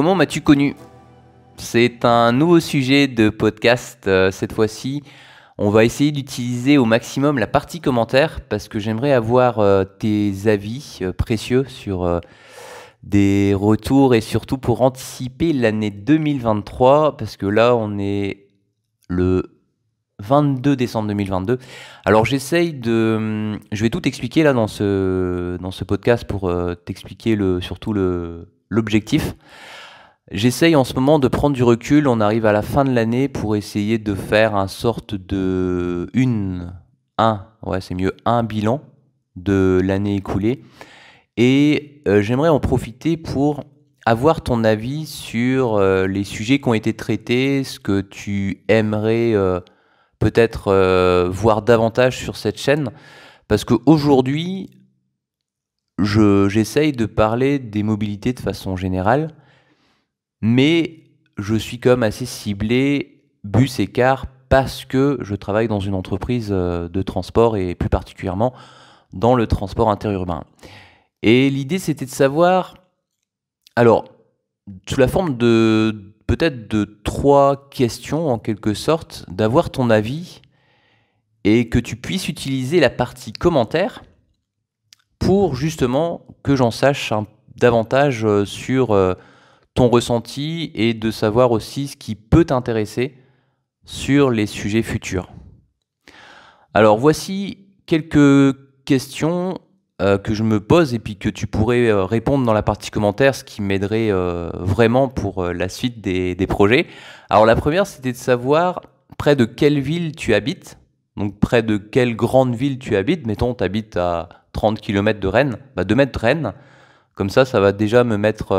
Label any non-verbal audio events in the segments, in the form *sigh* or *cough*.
Comment m'as-tu connu C'est un nouveau sujet de podcast euh, cette fois-ci. On va essayer d'utiliser au maximum la partie commentaire parce que j'aimerais avoir euh, tes avis euh, précieux sur des retours et surtout pour anticiper l'année 2023 parce que là on est le 22 décembre 2022. Alors j'essaye de... Hum, je vais tout t'expliquer là dans ce, dans ce podcast pour t'expliquer le, surtout l'objectif. J'essaye en ce moment de prendre du recul. On arrive à la fin de l'année pour essayer de faire un sorte de une un ouais c'est mieux un bilan de l'année écoulée. Et euh, j'aimerais en profiter pour avoir ton avis sur euh, les sujets qui ont été traités, ce que tu aimerais euh, peut-être voir davantage sur cette chaîne, parce qu'aujourd'hui, j'essaye de parler des mobilités de façon générale mais je suis comme assez ciblé bus et car parce que je travaille dans une entreprise euh, de transport et plus particulièrement dans le transport interurbain. Et l'idée c'était de savoir, alors, sous la forme de peut-être de trois questions en quelque sorte, d'avoir ton avis et que tu puisses utiliser la partie commentaire pour justement que j'en sache davantage euh, sur... Euh, ton ressenti et de savoir aussi ce qui peut t'intéresser sur les sujets futurs. Alors voici quelques questions euh, que je me pose et puis que tu pourrais euh, répondre dans la partie commentaire, ce qui m'aiderait euh, vraiment pour la suite des, des, projets. Alors la première, c'était de savoir près de quelle ville tu habites, donc près de quelle grande ville tu habites. Mettons, tu habites à 30 km de Rennes, bah 2 mètres de Rennes. Comme ça, ça va déjà me mettre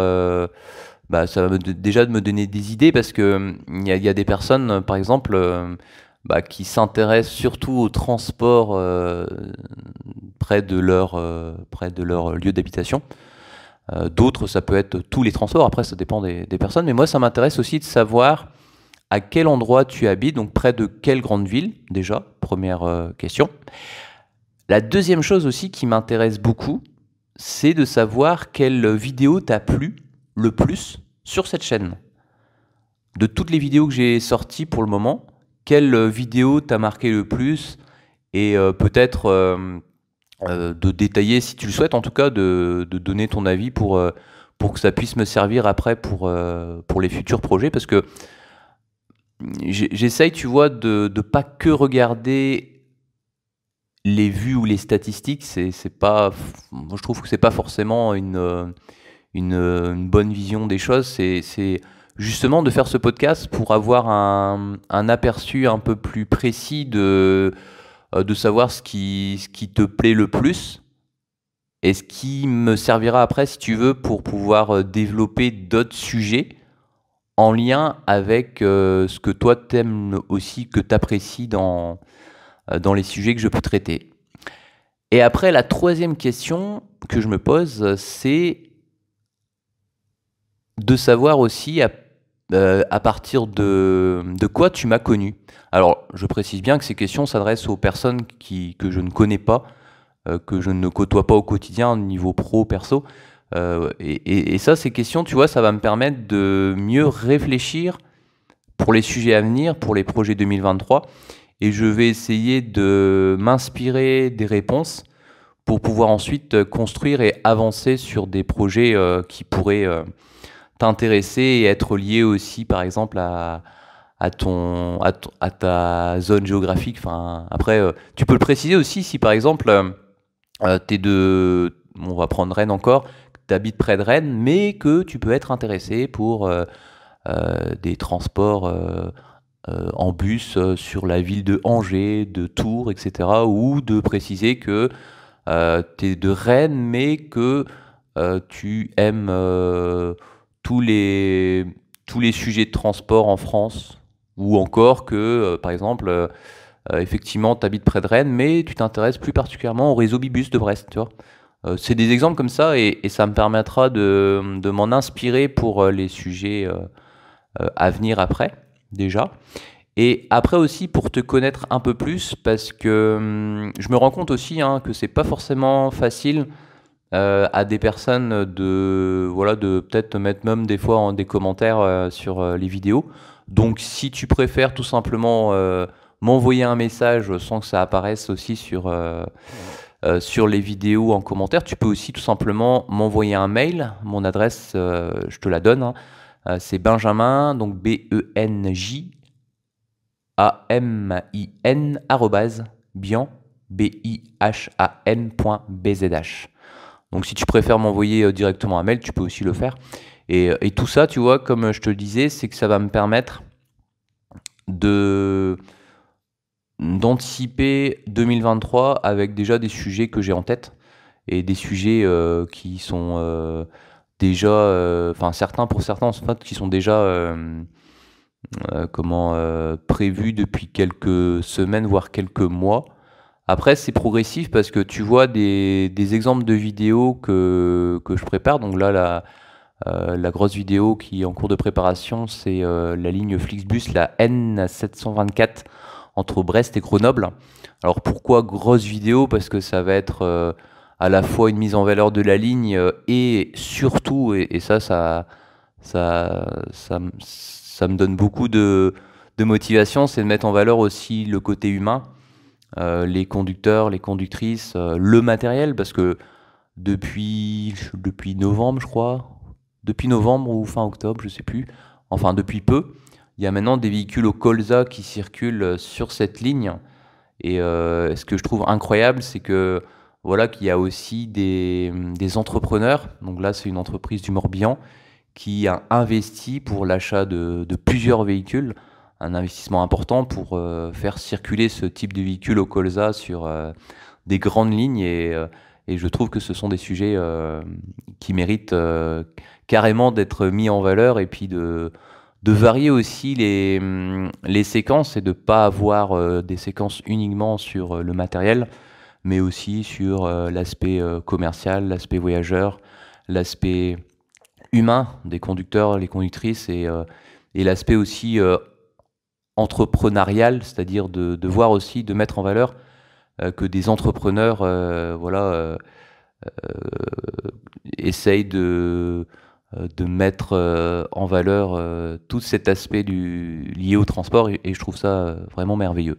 bah, ça va déjà de me donner des idées parce que hum, il y, a des personnes, euh, par exemple, euh, bah, qui s'intéressent surtout au transport euh, près, de leur, près de leur lieu d'habitation. D'autres, ça peut être tous les transports, après ça dépend des, des personnes, mais moi ça m'intéresse aussi de savoir à quel endroit tu habites, donc près de quelle grande ville déjà, première question. La deuxième chose aussi qui m'intéresse beaucoup, c'est de savoir quelle vidéo t'a plu le plus sur cette chaîne. De toutes les vidéos que j'ai sorties pour le moment, quelle vidéo t'a marqué le plus Et euh, peut-être euh, euh, de détailler, si tu le souhaites en tout cas, de, donner ton avis pour, pour que ça puisse me servir après pour, pour les futurs projets. Parce que j'essaye, tu vois, de ne pas que regarder les vues ou les statistiques. C'est, pas, je trouve que c'est pas forcément une euh, une, bonne vision des choses, c'est justement de faire ce podcast pour avoir un, aperçu un peu plus précis de, euh, de savoir ce qui, ce qui te plaît le plus et ce qui me servira après, si tu veux, pour pouvoir euh, développer d'autres sujets en lien avec ce que toi t'aimes aussi, que t'apprécies dans, dans les sujets que je peux traiter. Et après, la troisième question que je me pose, c'est de savoir aussi euh, à, partir de, de, quoi tu m'as connu. Alors, je précise bien que ces questions s'adressent aux personnes qui, que je ne connais pas, euh, que je ne côtoie pas au quotidien, niveau pro, perso. Euh, et, ça, ces questions, tu vois, ça va me permettre de mieux réfléchir pour les sujets à venir, pour les projets 2023. Et je vais essayer de m'inspirer des réponses pour pouvoir ensuite construire et avancer sur des projets qui pourraient t'intéresser et être lié aussi, par exemple, à, ton, à, ta zone géographique. Enfin, après, euh, tu peux le préciser aussi si, par exemple, euh, euh, tu es de, on va prendre Rennes encore, tu près de Rennes, mais que tu peux être intéressé pour des transports en bus sur la ville de Angers, de Tours, etc. Ou de préciser que tu es de Rennes, mais que tu aimes tous les, tous les sujets de transport en France, ou encore que, euh, par exemple, euh, euh, effectivement, tu habites près de Rennes, mais tu t'intéresses plus particulièrement au réseau Bibus de Brest, c'est des exemples comme ça, et, ça me permettra de, m'en inspirer pour les sujets à venir après, déjà. Et après aussi pour te connaître un peu plus, parce que hum, je me rends compte aussi que hein, que c'est pas forcément facile euh, à des personnes de voilà de peut-être mettre même des fois en hein, des commentaires euh, sur euh, les vidéos. Donc si tu préfères tout simplement m'envoyer un message sans que ça apparaisse aussi sur sur les vidéos en commentaire, tu peux aussi tout simplement m'envoyer un mail. Mon adresse, je te la donne. Hein. C'est Benjamin, donc B-E-N-J A M I N arrobase b i h a donc si tu préfères m'envoyer euh, directement un mail, tu peux aussi le faire. Et, euh, tout ça, tu vois, comme euh, je te le disais, c'est que ça va me permettre de d'anticiper 2023 avec déjà des sujets que j'ai en tête et des sujets qui sont déjà, enfin certains pour certains en fait, qui sont déjà comment prévus depuis quelques semaines voire quelques mois après, c'est progressif parce que tu vois des, exemples de vidéos que, que, je prépare. Donc là, la, euh, grosse vidéo qui est en cours de préparation, c'est euh, la ligne Flixbus, la N724 entre Brest et Grenoble. Alors pourquoi grosse vidéo Parce que ça va être euh, à la fois une mise en valeur de la ligne et surtout, et, ça, ça, ça, ça, me donne beaucoup de, de motivation, c'est de mettre en valeur aussi le côté humain. Euh, les conducteurs, les conductrices, euh, le matériel, parce que depuis, novembre, je crois, depuis novembre ou fin octobre, je ne sais plus, enfin depuis peu, il y a maintenant des véhicules au colza qui circulent euh, sur cette ligne. Et ce que je trouve incroyable, c'est que voilà qu'il y a aussi des, entrepreneurs. Donc là, c'est une entreprise du Morbihan qui a investi pour l'achat de plusieurs véhicules un investissement important pour euh, faire circuler ce type de véhicule au colza sur euh, des grandes lignes euh, et, je trouve que ce sont des sujets qui méritent carrément d'être mis en valeur et puis de, de varier aussi les, hum, les séquences et de ne pas avoir des séquences uniquement sur le matériel mais aussi sur l'aspect commercial, l'aspect voyageur, l'aspect humain des conducteurs, les conductrices et, et l'aspect aussi entrepreneurial, c'est-à-dire de, voir aussi, de mettre en valeur euh, que des entrepreneurs euh, voilà, euh, essayent de, de mettre en valeur tout cet aspect du, lié au transport et, je trouve ça vraiment merveilleux.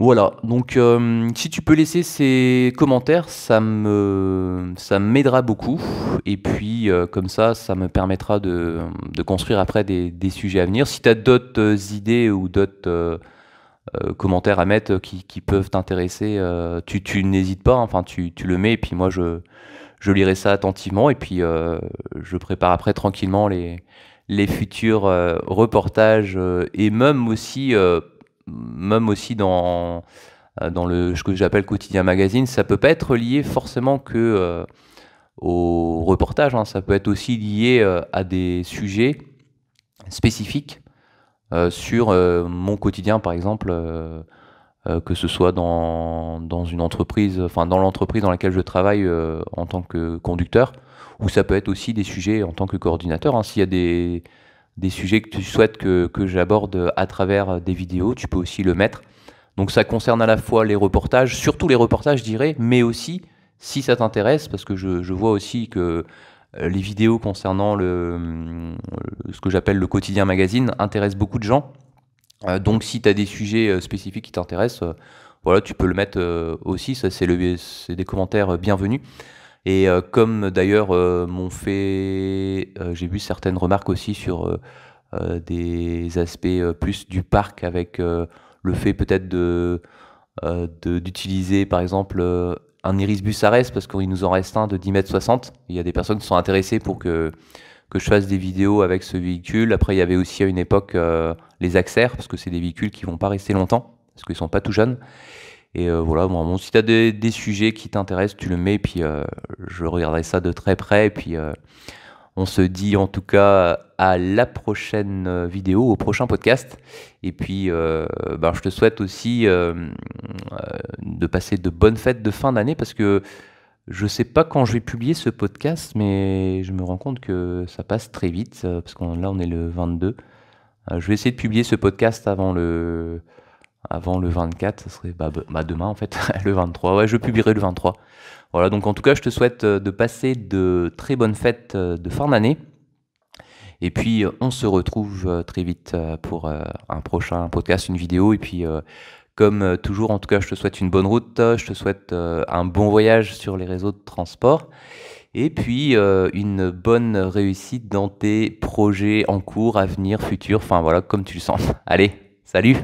Voilà, donc euh, si tu peux laisser ces commentaires, ça me ça m'aidera beaucoup. Et puis euh, comme ça, ça me permettra de, de construire après des, des, sujets à venir. Si tu as d'autres euh, idées ou d'autres commentaires à mettre qui, qui peuvent t'intéresser, tu, tu n'hésites pas, hein. enfin tu, tu, le mets et puis moi je, je lirai ça attentivement et puis je prépare après tranquillement les, les futurs reportages et même aussi même aussi dans, euh, dans le, ce que j'appelle quotidien magazine, ça peut pas être lié forcément que euh, au reportage, hein. ça peut être aussi lié euh, à des sujets spécifiques sur mon quotidien, par exemple, que ce soit dans, dans une entreprise, enfin dans l'entreprise dans laquelle je travaille en tant que conducteur, ou ça peut être aussi des sujets en tant que coordinateur. Hein. S'il y a des des sujets que tu souhaites que, j'aborde à travers des vidéos, tu peux aussi le mettre. Donc ça concerne à la fois les reportages, surtout les reportages, je dirais, mais aussi, si ça t'intéresse, parce que je, vois aussi que euh, les vidéos concernant le, euh, ce que j'appelle le quotidien magazine intéressent beaucoup de gens. Euh, donc si tu as des sujets spécifiques qui t'intéressent, voilà, tu peux le mettre aussi, ça c'est des commentaires bienvenus. Et euh, comme d'ailleurs euh, fait, euh, j'ai vu certaines remarques aussi sur des aspects plus du parc avec le fait peut-être de d'utiliser par exemple un iris Bussarès, parce qu'il nous en reste un de 10 mètres 60. Il y a des personnes qui sont intéressées pour que que je fasse des vidéos avec ce véhicule. Après, il y avait aussi à une époque les Axers parce que c'est des véhicules qui vont pas rester longtemps parce qu'ils sont pas tout jeunes. Et euh, voilà, bon, si tu as des, sujets qui t'intéressent, tu le mets, puis euh, je regarderai ça de très près. Et puis euh, on se dit en tout cas à la prochaine vidéo, au prochain podcast. Et puis ben, je te souhaite aussi de passer de bonnes fêtes de fin d'année parce que je sais pas quand je vais publier ce podcast, mais je me rends compte que ça passe très vite parce qu'on là on est le 22. je vais essayer de publier ce podcast avant le avant le 24, ce serait bah, bah, demain en fait, *laughs* le 23. Ouais, je publierai le 23. Voilà, donc en tout cas, je te souhaite euh, de passer de très bonnes fêtes euh, de fin d'année. Et puis, euh, on se retrouve très vite pour un prochain podcast, une vidéo. Et puis, comme toujours, en tout cas, je te souhaite une bonne route. Je te souhaite un bon voyage sur les réseaux de transport. Et puis, une bonne réussite dans tes projets en cours, à venir, futur. Enfin, voilà, comme tu le sens. Allez, salut